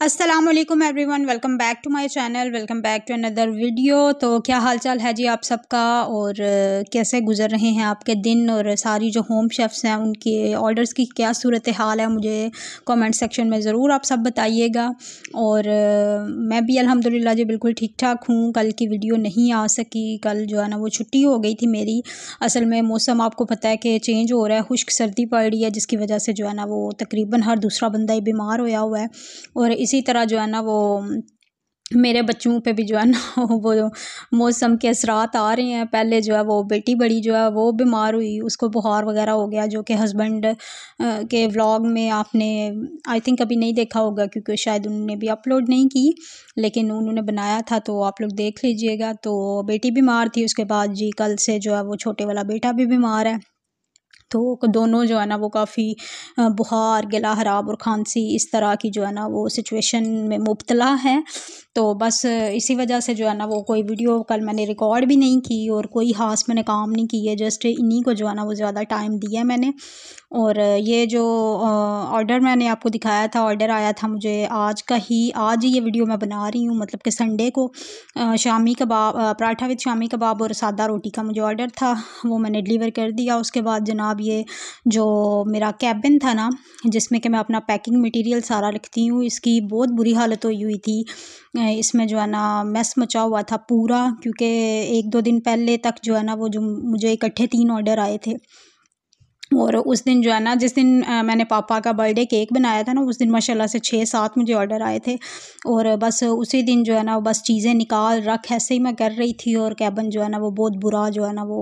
अस्सलाम वालेकुम वन welcome back to my channel welcome back to another video तो क्या हालचाल है जी आप सबका और कैसे गुजर रहे हैं आपके दिन और सारी जो होम शेफ्स हैं उनके ऑर्डर्स की क्या सूरत हाल है मुझे कमेंट सेक्शन में ज़रूर आप सब बताइएगा और मैं भी अल्हम्दुलिल्लाह जी बिल्कुल ठीक ठाक हूँ कल की वीडियो नहीं आ सकी कल जो है ना वो छुट्टी हो गई थी मेरी असल में मौसम आपको पता है कि चेंज हो रहा है खुश्क सर्दी पड़ रही है जिसकी वजह से जो है ना वो तकरीबन हर दूसरा बंदा ही बीमार होया हुआ है और इसी तरह जो है ना वो मेरे बच्चों पे भी जो है ना वो मौसम के असरात आ रहे हैं पहले जो है वो बेटी बड़ी जो है वो बीमार हुई उसको बुखार वगैरह हो गया जो कि हस्बैंड के व्लॉग में आपने आई थिंक अभी नहीं देखा होगा क्योंकि शायद उन्होंने भी अपलोड नहीं की लेकिन उन्होंने बनाया था तो आप लोग देख लीजिएगा तो बेटी बीमार थी उसके बाद जी कल से जो है वो छोटे वाला बेटा भी बीमार है तो दोनों जो है ना वो काफ़ी बुखार गला हराब और खांसी इस तरह की जो है ना वो सिचुएशन में मुबतला है तो बस इसी वजह से जो है ना वो कोई वीडियो कल मैंने रिकॉर्ड भी नहीं की और कोई खास मैंने काम नहीं किया जस्ट इन्हीं को जो है ना वो ज़्यादा टाइम दिया मैंने और ये जो ऑर्डर मैंने आपको दिखाया था ऑर्डर आया था मुझे आज का ही आज ये वीडियो मैं बना रही हूँ मतलब कि संडे को शामी कबाब पराठा विद शामी कबाब और सादा रोटी का मुझे ऑर्डर था वो मैंने डिलीवर कर दिया उसके बाद जनाब ये जो मेरा कैबिन था ना जिसमें कि मैं अपना पैकिंग मटेरियल सारा लिखती हूँ इसकी बहुत बुरी हालत हुई हुई थी इसमें जो है ना मैस मचा हुआ था पूरा क्योंकि एक दो दिन पहले तक जो है ना वो जो मुझे इकट्ठे तीन ऑर्डर आए थे और उस दिन जो है ना जिस दिन मैंने पापा का बर्थडे केक बनाया था ना उस दिन माशाल्लाह से छः सात मुझे ऑर्डर आए थे और बस उसी दिन जो है ना बस चीज़ें निकाल रख ऐसे ही मैं कर रही थी और कैबन जो है ना वो बहुत बुरा जो है ना वो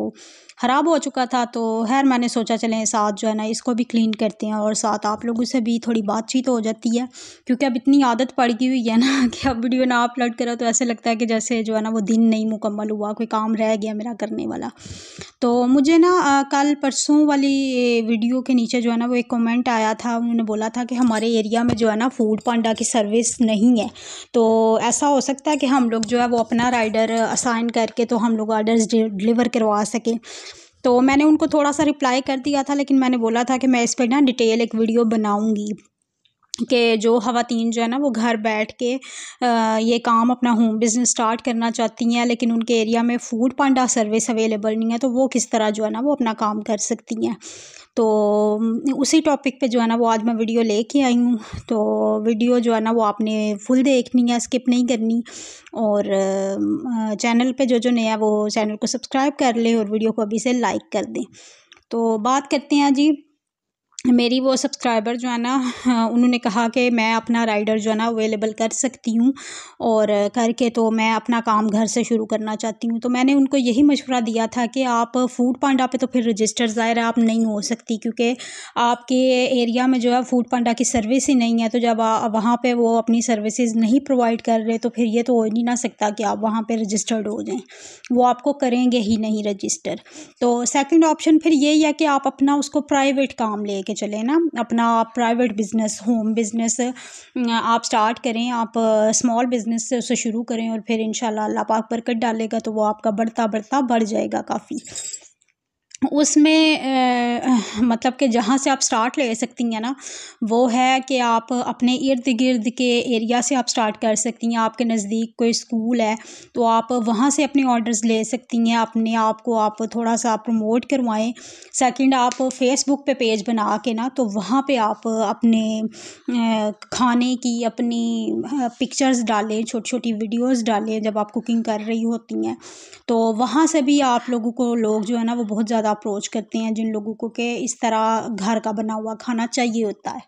ख़राब हो चुका था तो खैर मैंने सोचा चलें साथ जो है ना इसको भी क्लीन करते हैं और साथ आप लोगों से भी थोड़ी बातचीत हो जाती है क्योंकि अब इतनी आदत पड़ गई हुई है ना कि अब वीडियो ना अपलोड करो तो ऐसे लगता है कि जैसे जो है ना वो दिन नहीं मुकम्मल हुआ कोई काम रह गया मेरा करने वाला तो मुझे ना कल परसों वाली वीडियो के नीचे जो है ना वो एक कमेंट आया था उन्होंने बोला था कि हमारे एरिया में जो है ना फूड पांडा की सर्विस नहीं है तो ऐसा हो सकता है कि हम लोग जो है वो अपना राइडर असाइन करके तो हम लोग ऑर्डर डिलीवर करवा सकें तो मैंने उनको थोड़ा सा रिप्लाई कर दिया था लेकिन मैंने बोला था कि मैं इस पर ना डिटेल एक वीडियो बनाऊँगी के जो खातन जो है ना वो घर बैठ के आ, ये काम अपना होम बिज़नेस स्टार्ट करना चाहती हैं लेकिन उनके एरिया में फ़ूड पांडा सर्विस अवेलेबल नहीं है तो वो किस तरह जो है ना वो अपना काम कर सकती हैं तो उसी टॉपिक पे जो है ना वो आज मैं वीडियो लेके आई हूँ तो वीडियो जो है ना वो आपने फुल देखनी है स्किप नहीं करनी और चैनल पे जो जो नया वो चैनल को सब्सक्राइब कर ले और वीडियो को अभी से लाइक कर दें तो बात करते हैं जी मेरी वो सब्सक्राइबर जो है ना उन्होंने कहा कि मैं अपना राइडर जो है ना अवेलेबल कर सकती हूँ और करके तो मैं अपना काम घर से शुरू करना चाहती हूँ तो मैंने उनको यही मशवरा दिया था कि आप फूड पांडा पे तो फिर रजिस्टर ज़ाहिर है आप नहीं हो सकती क्योंकि आपके एरिया में जो है फूड पांडा की सर्विस ही नहीं है तो जब वहाँ पर वो अपनी सर्विस नहीं प्रोवाइड कर रहे तो फिर ये तो हो ही ना सकता कि आप वहाँ पर रजिस्टर्ड हो जाएँ वो आपको करेंगे ही नहीं रजिस्टर तो सेकेंड ऑप्शन फिर यही है कि आप अपना उसको प्राइवेट काम लेंगे के चले ना अपना प्राइवेट बिज़नेस होम बिज़नेस आप स्टार्ट करें आप स्मॉल uh, बिज़नेस से उसे शुरू करें और फिर इनशाला अल्लाह पाक बरकत डालेगा तो वो आपका बढ़ता बढ़ता बढ़ जाएगा काफ़ी उसमें मतलब कि जहाँ से आप स्टार्ट ले सकती हैं ना वो है कि आप अपने इर्द गिर्द के एरिया से आप स्टार्ट कर सकती हैं आपके नज़दीक कोई स्कूल है तो आप वहाँ से अपने ऑर्डर्स ले सकती हैं अपने आप को आप थोड़ा सा प्रमोट करवाएं सेकंड आप फेसबुक पे पेज बना के ना तो वहाँ पे आप अपने खाने की अपनी पिक्चर्स डालें छोटी छोटी वीडियोज़ डालें जब आप कुकिंग कर रही होती हैं तो वहाँ से भी आप लोगों को लोग जो है ना वो बहुत ज़्यादा ज़्यादा अप्रोच करते हैं जिन लोगों को कि इस तरह घर का बना हुआ खाना चाहिए होता है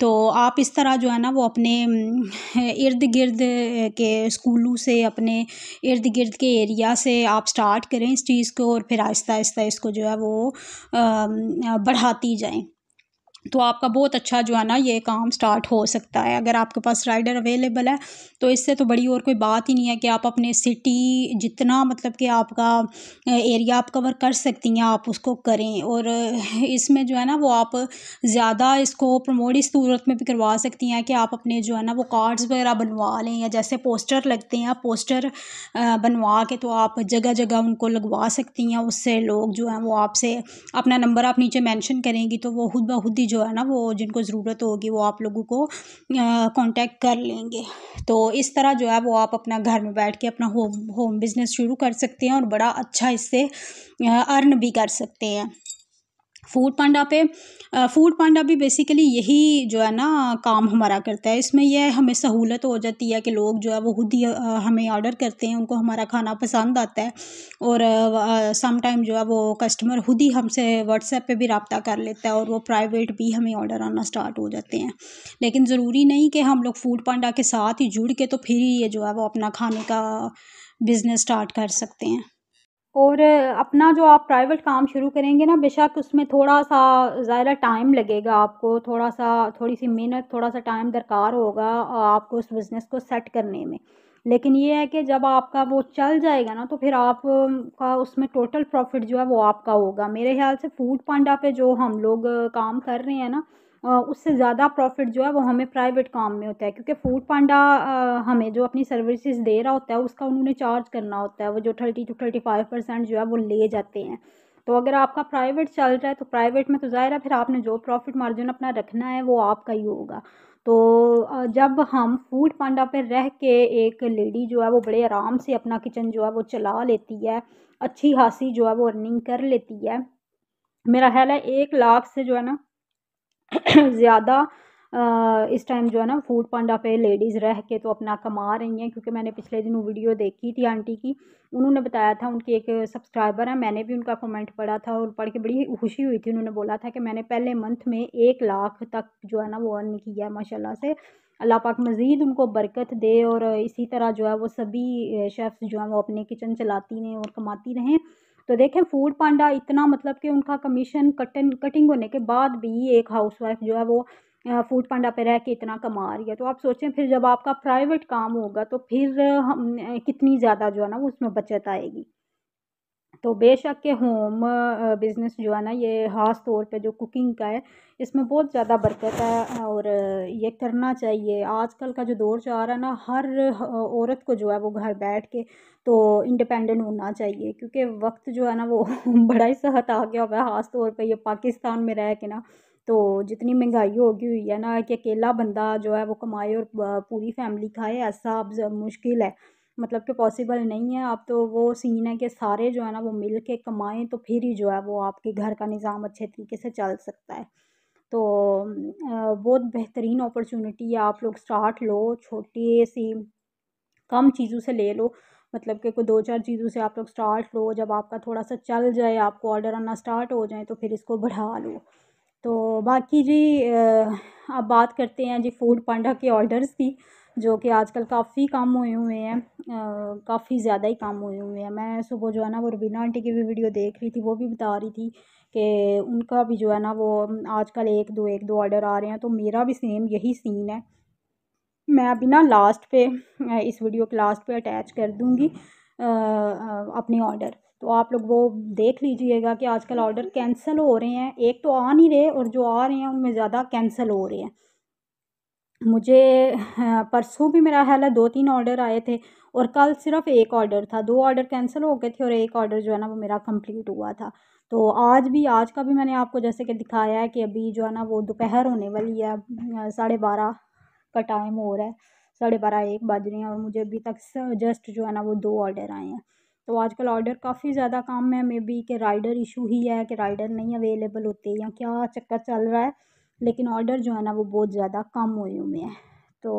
तो आप इस तरह जो है ना वो अपने इर्द गिर्द के स्कूलों से अपने इर्द गिर्द के एरिया से आप स्टार्ट करें इस चीज़ को और फिर आहिस्ता आहिस्ता इसको जो है वो बढ़ाती जाएं तो आपका बहुत अच्छा जो है ना ये काम स्टार्ट हो सकता है अगर आपके पास राइडर अवेलेबल है तो इससे तो बड़ी और कोई बात ही नहीं है कि आप अपने सिटी जितना मतलब कि आपका एरिया आप कवर कर सकती हैं आप उसको करें और इसमें जो है ना वो आप ज़्यादा इसको प्रमोट इस सूरत में भी करवा सकती हैं कि आप अपने जो है ना वो कार्ड्स वगैरह बनवा लें या जैसे पोस्टर लगते हैं आप पोस्टर बनवा के तो आप जगह जगह उनको लगवा सकती हैं उससे लोग जो हैं वो आपसे अपना नंबर आप नीचे मैंशन करेंगी तो वो खुद ब खुद ही जो जो है ना वो जिनको ज़रूरत होगी वो आप लोगों को कांटेक्ट कर लेंगे तो इस तरह जो है वो आप अपना घर में बैठ के अपना होम होम बिज़नेस शुरू कर सकते हैं और बड़ा अच्छा इससे अर्न भी कर सकते हैं फूड पांडा पे फूड पांडा भी बेसिकली यही जो है ना काम हमारा करता है इसमें यह हमें सहूलत हो जाती है कि लोग जो है वो खुद ही हमें ऑर्डर करते हैं उनको हमारा खाना पसंद आता है और समटाइम जो है वो कस्टमर खुद ही हमसे व्हाट्सएप पे भी रबता कर लेता है और वो प्राइवेट भी हमें ऑर्डर आना स्टार्ट हो जाते हैं लेकिन ज़रूरी नहीं कि हम लोग फूड पांडा के साथ ही जुड़ के तो फिर ही ये जो है वो अपना खाने का बिज़नेस स्टार्ट कर सकते हैं और अपना जो आप प्राइवेट काम शुरू करेंगे ना बेशक उसमें थोड़ा सा ज़्यादा टाइम लगेगा आपको थोड़ा सा थोड़ी सी मेहनत थोड़ा सा टाइम दरकार होगा आपको उस बिज़नेस को सेट करने में लेकिन ये है कि जब आपका वो चल जाएगा ना तो फिर आपका उसमें टोटल प्रॉफिट जो है वो आपका होगा मेरे ख्याल से फूड पांडा पे जो हम लोग काम कर रहे हैं ना उससे ज़्यादा प्रॉफिट जो है वो हमें प्राइवेट काम में होता है क्योंकि फूड पांडा हमें जो अपनी सर्विसेज दे रहा होता है उसका उन्होंने चार्ज करना होता है वो जो thirty to thirty five percent जो है वो ले जाते हैं तो अगर आपका प्राइवेट चल रहा है तो प्राइवेट में तो ज़ाहिर है फिर आपने जो प्रॉफिट मार्जिन अपना रखना है वो आपका ही होगा तो जब हम फूड पांडा पर रह के एक लेडी जो है वो बड़े आराम से अपना किचन जो है वो चला लेती है अच्छी खासी जो है वो अर्निंग कर लेती है मेरा ख्याल है एक लाख से जो है ना ज़्यादा इस टाइम जो है ना फूड पांडा पे लेडीज़ रह के तो अपना कमा रही हैं क्योंकि मैंने पिछले दिनों वीडियो देखी थी आंटी की उन्होंने बताया था उनकी एक सब्सक्राइबर है मैंने भी उनका कमेंट पढ़ा था और पढ़ के बड़ी खुशी हुई थी उन्होंने बोला था कि मैंने पहले मंथ में एक लाख तक जो है ना वो अर्न किया है माशाला से अल्लाह पाक मज़ीद उनको बरकत दे और इसी तरह जो है वो सभी शेफ़्स जो हैं वो अपने किचन चलाती रहें और कमाती रहें तो देखें फूड पांडा इतना मतलब कि उनका कमीशन कटन कटिंग होने के बाद भी एक हाउसवाइफ जो है वो फूड पांडा पे रह के इतना कमा रही है तो आप सोचें फिर जब आपका प्राइवेट काम होगा तो फिर हम कितनी ज़्यादा जो है ना उसमें बचत आएगी तो बेशक के होम बिज़नेस जो है ना ये ख़ास तौर पे जो कुकिंग का है इसमें बहुत ज़्यादा बरकत है और ये करना चाहिए आजकल का जो दौर जा रहा है ना हर औरत को जो है वो घर बैठ के तो इंडिपेंडेंट होना चाहिए क्योंकि वक्त जो है ना वो बड़ा ही सहत आ गया होगा ख़ास तौर पे ये पाकिस्तान में रह के ना तो जितनी महंगाई होगी हुई है ना कि अकेला बंदा जो है वो कमाए और पूरी फैमिली खाए ऐसा अब मुश्किल है मतलब कि पॉसिबल नहीं है आप तो वो सीन है कि सारे जो है ना वो मिल के कमाएँ तो फिर ही जो है वो आपके घर का निज़ाम अच्छे तरीके से चल सकता है तो बहुत बेहतरीन अपॉर्चुनिटी है आप लोग स्टार्ट लो छोटी सी कम चीज़ों से ले लो मतलब कि कोई दो चार चीज़ों से आप लोग स्टार्ट लो जब आपका थोड़ा सा चल जाए आपको ऑर्डर आना स्टार्ट हो जाए तो फिर इसको बढ़ा लो तो बाकी जी अब बात करते हैं जी फूड पांडा के ऑर्डर्स की जो कि आजकल काफ़ी काम हुए हुए हैं काफ़ी ज़्यादा ही काम हुए हुए हैं मैं सुबह जो है ना वो रुबीना आंटी की भी वीडियो देख रही थी वो भी बता रही थी कि उनका भी जो है ना वो आजकल एक दो एक दो ऑर्डर आ रहे हैं तो मेरा भी सेम यही सीन है मैं अभी ना लास्ट पे इस वीडियो के लास्ट पे अटैच कर दूँगी अपने ऑर्डर तो आप लोग वो देख लीजिएगा कि आजकल ऑर्डर कैंसिल हो रहे हैं एक तो आ नहीं रहे और जो आ रहे हैं उनमें ज़्यादा कैंसिल हो रहे हैं मुझे हाँ, परसों भी मेरा ख्याल है दो तीन ऑर्डर आए थे और कल सिर्फ एक ऑर्डर था दो ऑर्डर कैंसिल हो गए थे और एक ऑर्डर जो है ना वो मेरा कंप्लीट हुआ था तो आज भी आज का भी मैंने आपको जैसे कि दिखाया है कि अभी जो है ना वो दोपहर होने वाली है साढ़े बारह का टाइम हो रहा है साढ़े बारह एक बज रहे हैं और मुझे अभी तक जस्ट जो है ना वो दो ऑर्डर आए हैं तो आजकल ऑर्डर काफ़ी ज़्यादा काम है मे बी कि राइडर इशू ही है कि राइडर नहीं अवेलेबल होते या क्या चक्कर चल रहा है लेकिन ऑर्डर जो है ना वो बहुत ज़्यादा कम हुए हुए हैं तो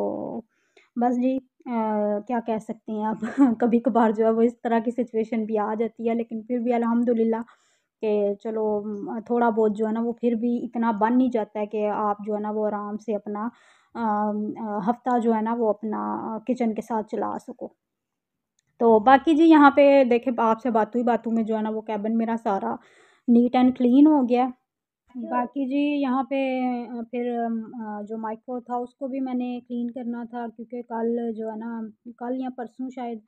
बस जी आ, क्या कह सकते हैं आप कभी कभार जो है वो इस तरह की सिचुएशन भी आ जाती है लेकिन फिर भी अलहमदिल्ला कि चलो थोड़ा बहुत जो है ना वो फिर भी इतना बन नहीं जाता है कि आप जो है ना वो आराम से अपना हफ्ता जो है ना वो अपना किचन के साथ चला सको तो बाकी जी यहाँ पे देखे आपसे बातों ही बातों में जो है ना वो कैबिन मेरा सारा नीट एंड क्लीन हो गया अच्छा। बाकी जी यहाँ पे फिर जो माइक्रो था उसको भी मैंने क्लीन करना था क्योंकि कल जो है ना कल या परसों शायद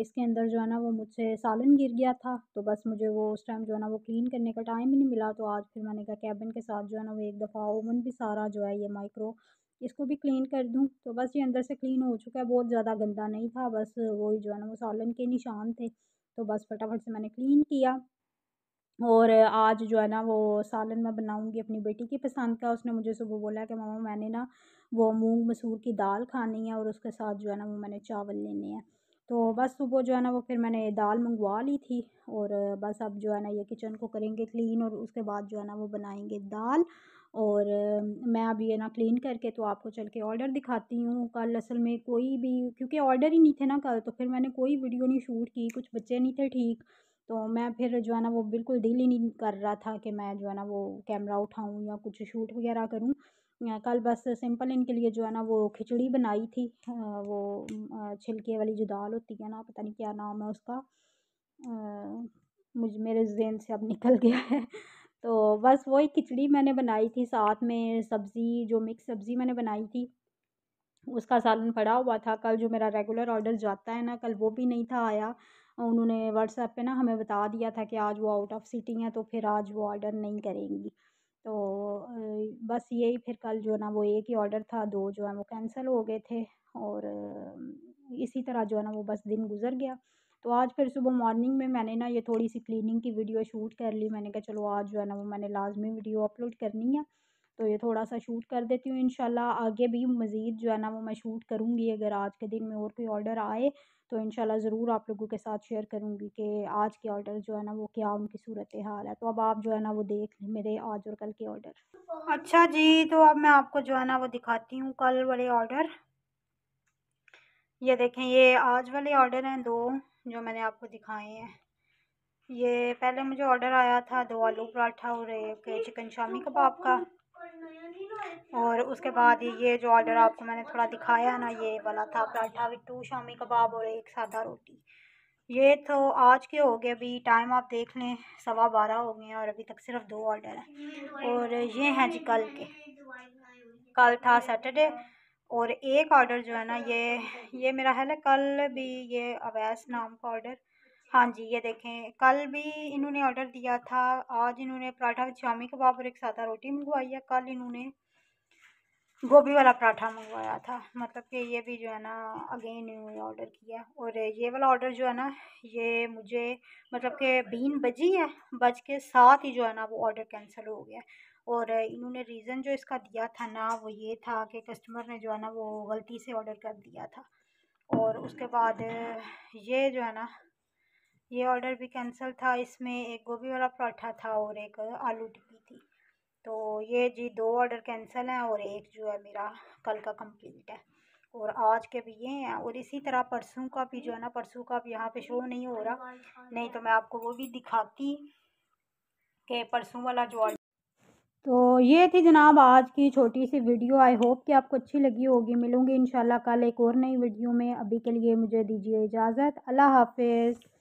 इसके अंदर जो है ना वो मुझसे सालन गिर गया था तो बस मुझे वो उस टाइम जो है ना वो क्लीन करने का टाइम ही नहीं मिला तो आज फिर मैंने कहा कैबिन के साथ जो है ना वो एक दफ़ा ओवन भी सारा जो है ये माइक्रो इसको भी क्लीन कर दूँ तो बस ये अंदर से क्लीन हो चुका है बहुत ज़्यादा गंदा नहीं था बस वही जो है ना वो सालन के निशान थे तो बस फटाफट से मैंने क्लीन किया और आज जो है ना वो सालन मैं बनाऊंगी अपनी बेटी की पसंद का उसने मुझे सुबह बोला कि मामा मैंने ना वो मूंग मसूर की दाल खानी है और उसके साथ जो है ना वो मैंने चावल लेने हैं तो बस सुबह जो है ना वो फिर मैंने दाल मंगवा ली थी और बस अब जो है ना ये किचन को करेंगे क्लीन और उसके बाद जो है ना वो बनाएंगे दाल और मैं अब ये ना क्लीन करके तो आपको चल के ऑर्डर दिखाती हूँ कल असल में कोई भी क्योंकि ऑर्डर ही नहीं थे ना कल तो फिर मैंने कोई वीडियो नहीं शूट की कुछ बच्चे नहीं थे ठीक तो मैं फिर जो है ना वो बिल्कुल दिल ही नहीं कर रहा था कि मैं जो है ना वो कैमरा उठाऊँ या कुछ शूट वगैरह करूँ कल बस सिंपल इनके लिए जो है ना वो खिचड़ी बनाई थी वो छिलके वाली जो दाल होती है ना पता नहीं क्या नाम है उसका मुझ मेरे जहन से अब निकल गया है तो बस वही खिचड़ी मैंने बनाई थी साथ में सब्ज़ी जो मिक्स सब्ज़ी मैंने बनाई थी उसका सालन पड़ा हुआ था कल जो मेरा रेगुलर ऑर्डर जाता है ना कल वो भी नहीं था आया उन्होंने व्हाट्सएप पे ना हमें बता दिया था कि आज वो आउट ऑफ सिटी हैं तो फिर आज वो ऑर्डर नहीं करेंगी तो बस यही फिर कल जो ना वो एक ही ऑर्डर था दो जो है वो कैंसिल हो गए थे और इसी तरह जो है ना वो बस दिन गुजर गया तो आज फिर सुबह मॉर्निंग में मैंने ना ये थोड़ी सी क्लीनिंग की वीडियो शूट कर ली मैंने कहा चलो आज जो है ना वो मैंने लाजमी वीडियो अपलोड करनी है तो ये थोड़ा सा शूट कर देती हूँ इन आगे भी मज़ीद जो है ना वो मैं शूट करूँगी अगर आज के दिन में और कोई ऑर्डर आए तो इन ज़रूर आप लोगों के साथ शेयर करूँगी कि आज के ऑर्डर जो है ना वो क्या उनकी सूरत हाल है तो अब आप जो है ना वो देख लें मेरे आज और कल के ऑर्डर अच्छा जी तो अब मैं आपको जो है ना वो दिखाती हूँ कल वाले ऑर्डर ये देखें ये आज वाले ऑर्डर हैं दो जो मैंने आपको दिखाए हैं ये पहले मुझे ऑर्डर आया था दो आलू पराठा और एक चिकन शामी कबाब का और उसके बाद ये जो ऑर्डर आपको मैंने थोड़ा दिखाया ना ये वाला था पराठा विद टू शामी कबाब और एक सादा रोटी ये तो आज के हो गए अभी टाइम आप देख लें सवा बारह हो गए और अभी तक सिर्फ दो ऑर्डर हैं और ये हैं जी कल के कल था सैटरडे और एक ऑर्डर जो है ना ये ये मेरा है ना कल भी ये अवैस नाम का ऑर्डर हाँ जी ये देखें कल भी इन्होंने ऑर्डर दिया था आज इन्होंने पराठा विद शामी कबाब और एक सादा रोटी मंगवाई है कल इन्होंने गोभी वाला पराठा मंगवाया था मतलब कि ये भी जो है ना अगेन इन्होंने ऑर्डर किया और ये वाला ऑर्डर जो है ना ये मुझे मतलब कि बीन बजी है बज के साथ ही जो है ना वो ऑर्डर कैंसिल हो गया और इन्होंने रीज़न जो इसका दिया था ना वो ये था कि कस्टमर ने जो है ना वो गलती से ऑर्डर कर दिया था और उसके बाद ये जो है ना ये ऑर्डर भी कैंसिल था इसमें एक गोभी वाला पराठा था और एक आलू टिक्की थी तो ये जी दो ऑर्डर कैंसिल हैं और एक जो है मेरा कल का कंप्लीट है और आज के भी ये हैं और इसी तरह परसों का भी जो है ना परसों का भी यहाँ पे शो नहीं हो रहा नहीं तो मैं आपको वो भी दिखाती कि परसों वाला जो ऑर्डर तो ये थी जनाब आज की छोटी सी वीडियो आई होप कि आपको अच्छी लगी होगी मिलूंगी इंशाल्लाह कल एक और नई वीडियो में अभी के लिए मुझे दीजिए इजाज़त अल्लाह हाफिज़